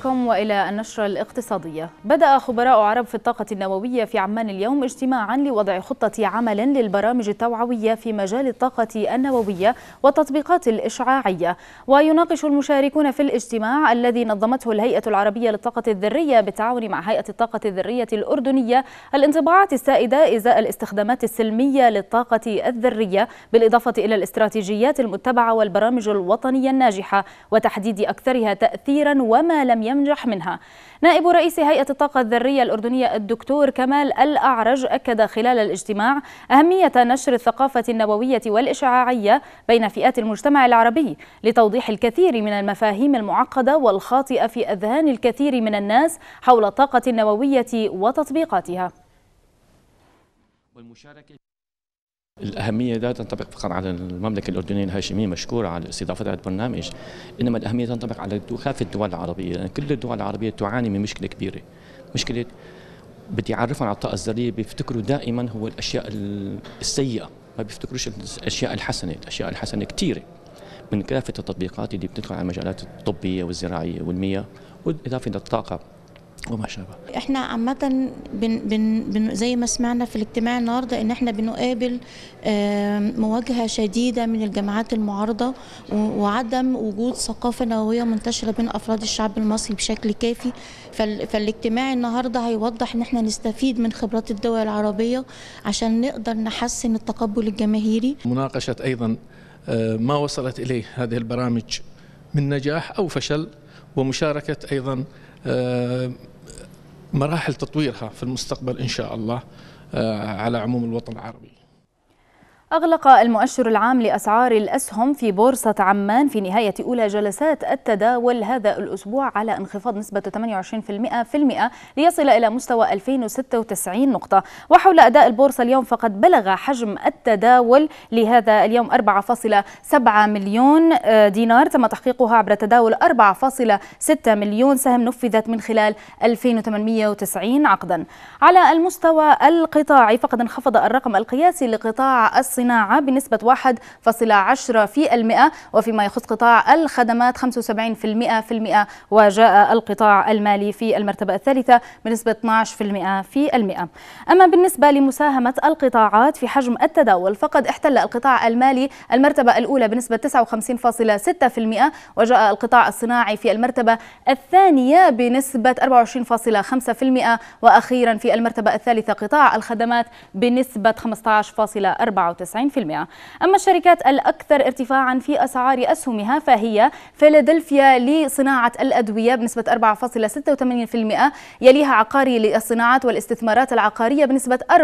إليكم وإلى النشرة الاقتصادية بدأ خبراء عرب في الطاقة النووية في عمان اليوم اجتماعا لوضع خطة عمل للبرامج التوعوية في مجال الطاقة النووية والتطبيقات الإشعاعية ويناقش المشاركون في الاجتماع الذي نظمته الهيئة العربية للطاقة الذرية بالتعاون مع هيئة الطاقة الذرية الأردنية الانطباعات السائدة إزاء الاستخدامات السلمية للطاقة الذرية بالإضافة إلى الاستراتيجيات المتبعة والبرامج الوطنية الناجحة وتحديد أكثرها تأثيرا وما لم ينجح منها نائب رئيس هيئة الطاقة الذرية الأردنية الدكتور كمال الأعرج أكد خلال الاجتماع أهمية نشر الثقافة النووية والإشعاعية بين فئات المجتمع العربي لتوضيح الكثير من المفاهيم المعقدة والخاطئة في أذهان الكثير من الناس حول الطاقة النووية وتطبيقاتها الأهمية لا تنطبق فقط على المملكة الأردنية الهاشمية مشكورة على استضافتها على البرنامج إنما الأهمية تنطبق على كافة الدول العربية لأن يعني كل الدول العربية تعاني من مشكلة كبيرة مشكلة بدي أعرفهم على الطاقة الذرية بيفتكروا دائما هو الأشياء السيئة ما بيفتكروش الأشياء الحسنة الأشياء الحسنة كثيرة من كافة التطبيقات اللي بتدخل على المجالات الطبية والزراعية والمياه والاضافه للطاقة وما شابه احنا عامة بن بن بن زي ما سمعنا في الاجتماع النهارده ان احنا بنقابل مواجهة شديدة من الجماعات المعارضة وعدم وجود ثقافة نووية منتشرة بين افراد الشعب المصري بشكل كافي فالاجتماع النهارده هيوضح ان احنا نستفيد من خبرات الدول العربية عشان نقدر نحسن التقبل الجماهيري مناقشة ايضا آه، ما وصلت اليه هذه البرامج من نجاح او فشل ومشاركة ايضا آه، مراحل تطويرها في المستقبل إن شاء الله آه، على عموم الوطن العربي أغلق المؤشر العام لأسعار الأسهم في بورصة عمان في نهاية أولى جلسات التداول هذا الأسبوع على انخفاض نسبة 28% في المئة ليصل إلى مستوى 2096 نقطة وحول أداء البورصة اليوم فقد بلغ حجم التداول لهذا اليوم 4.7 مليون آه، دينار تم تحقيقها عبر تداول 4.6 مليون سهم نفذت من خلال 2890 عقدا على المستوى القطاعي فقد انخفض الرقم القياسي لقطاع الصناعة الصناعة بنسبة 1.10% وفيما يخص قطاع الخدمات 75% في وجاء القطاع المالي في المرتبة الثالثة بنسبة 12% في المئة أما بالنسبة لمساهمة القطاعات في حجم التداول فقد احتل القطاع المالي المرتبة الأولى بنسبة 59.6% وجاء القطاع الصناعي في المرتبة الثانية بنسبة 24.5% وأخيرا في المرتبة الثالثة قطاع الخدمات بنسبة 15.94% أما الشركات الأكثر ارتفاعا في أسعار أسهمها فهي فيلادلفيا لصناعة الأدوية بنسبة 4.86% يليها عقاري للصناعات والاستثمارات العقارية بنسبة 4.85%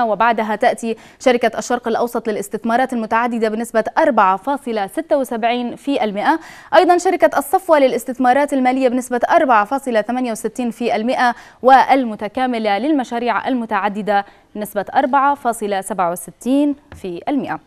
وبعدها تأتي شركة الشرق الأوسط للاستثمارات المتعددة بنسبة 4.76% أيضا شركة الصفوة للاستثمارات المالية بنسبة 4.68% والمتكاملة للمشاريع المتعددة بنسبة 4.67 في المئة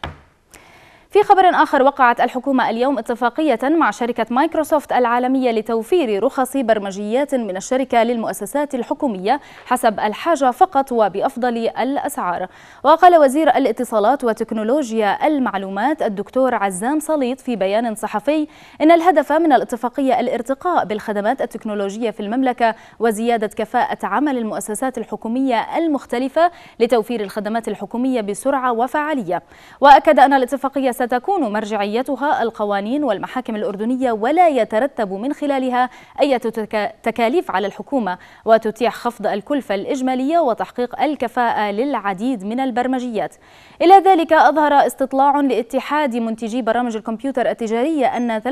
في خبر آخر وقعت الحكومة اليوم اتفاقية مع شركة مايكروسوفت العالمية لتوفير رخص برمجيات من الشركة للمؤسسات الحكومية حسب الحاجة فقط وبأفضل الأسعار وقال وزير الاتصالات وتكنولوجيا المعلومات الدكتور عزام صليط في بيان صحفي إن الهدف من الاتفاقية الارتقاء بالخدمات التكنولوجية في المملكة وزيادة كفاءة عمل المؤسسات الحكومية المختلفة لتوفير الخدمات الحكومية بسرعة وفعالية وأكد أن الاتفاقية ستكون مرجعيتها القوانين والمحاكم الأردنية ولا يترتب من خلالها أي تكاليف على الحكومة وتتيح خفض الكلفة الإجمالية وتحقيق الكفاءة للعديد من البرمجيات إلى ذلك أظهر استطلاع لاتحاد منتجي برامج الكمبيوتر التجارية أن 43%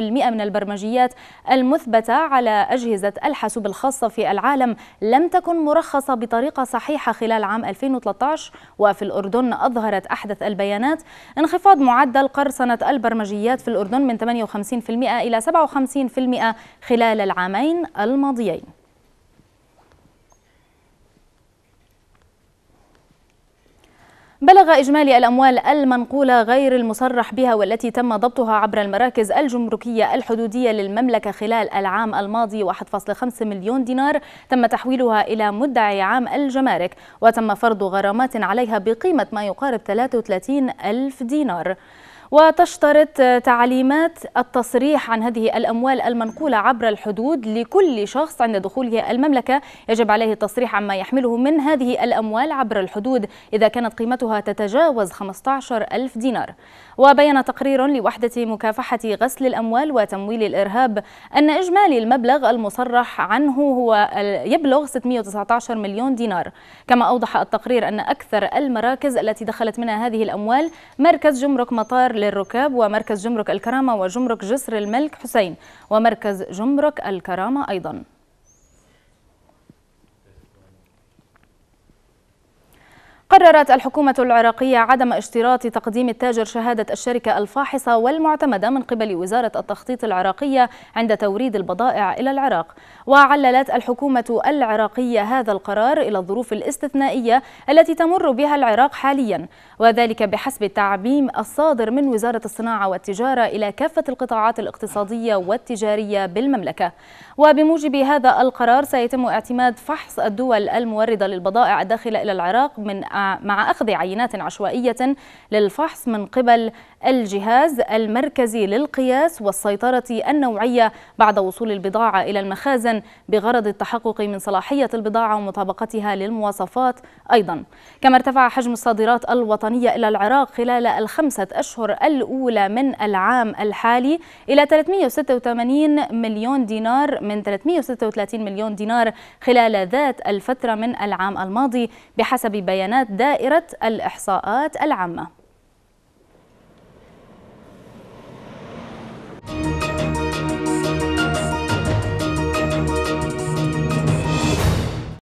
من البرمجيات المثبتة على أجهزة الحاسوب الخاصة في العالم لم تكن مرخصة بطريقة صحيحة خلال عام 2013 وفي الأردن أظهرت أحدث البيانات انخفاض انخفض معدل قرصنة البرمجيات في الأردن من 58% إلى 57% خلال العامين الماضيين بلغ إجمالي الأموال المنقولة غير المصرح بها والتي تم ضبطها عبر المراكز الجمركية الحدودية للمملكة خلال العام الماضي 1.5 مليون دينار تم تحويلها إلى مدعي عام الجمارك وتم فرض غرامات عليها بقيمة ما يقارب 33 ألف دينار وتشترط تعليمات التصريح عن هذه الأموال المنقولة عبر الحدود لكل شخص عند دخوله المملكة يجب عليه التصريح عما يحمله من هذه الأموال عبر الحدود إذا كانت قيمتها تتجاوز 15 ألف دينار وبين تقرير لوحدة مكافحة غسل الأموال وتمويل الإرهاب أن إجمالي المبلغ المصرح عنه هو يبلغ 619 مليون دينار كما أوضح التقرير أن أكثر المراكز التي دخلت منها هذه الأموال مركز جمرك مطار للركاب ومركز جمرك الكرامة وجمرك جسر الملك حسين ومركز جمرك الكرامة أيضاً قررت الحكومة العراقية عدم اشتراط تقديم التاجر شهادة الشركة الفاحصة والمعتمدة من قبل وزارة التخطيط العراقية عند توريد البضائع إلى العراق وعللت الحكومة العراقية هذا القرار إلى الظروف الاستثنائية التي تمر بها العراق حاليا وذلك بحسب التعميم الصادر من وزارة الصناعة والتجارة إلى كافة القطاعات الاقتصادية والتجارية بالمملكة وبموجب هذا القرار سيتم اعتماد فحص الدول الموردة للبضائع الداخلة إلى العراق من مع, أخذ عينات عشوائية للفحص من قبل الجهاز المركزي للقياس والسيطرة النوعية بعد وصول البضاعة إلى المخازن بغرض التحقق من صلاحية البضاعة ومطابقتها للمواصفات أيضا كما ارتفع حجم الصادرات الوطنية إلى العراق خلال الخمسة أشهر الأولى من العام الحالي إلى 386 مليون دينار من 336 مليون دينار خلال ذات الفترة من العام الماضي بحسب بيانات دائرة الإحصاءات العامة